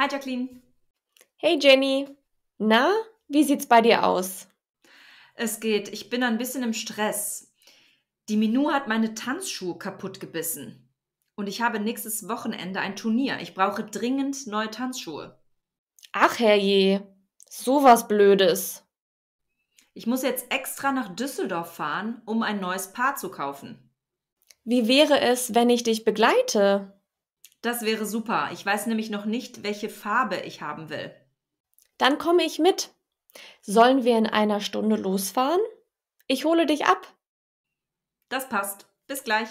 Hi Jacqueline. Hey Jenny. Na, wie sieht's bei dir aus? Es geht, ich bin ein bisschen im Stress. Die Minu hat meine Tanzschuhe kaputt gebissen. Und ich habe nächstes Wochenende ein Turnier. Ich brauche dringend neue Tanzschuhe. Ach herrje, sowas Blödes. Ich muss jetzt extra nach Düsseldorf fahren, um ein neues Paar zu kaufen. Wie wäre es, wenn ich dich begleite? Das wäre super. Ich weiß nämlich noch nicht, welche Farbe ich haben will. Dann komme ich mit. Sollen wir in einer Stunde losfahren? Ich hole dich ab. Das passt. Bis gleich.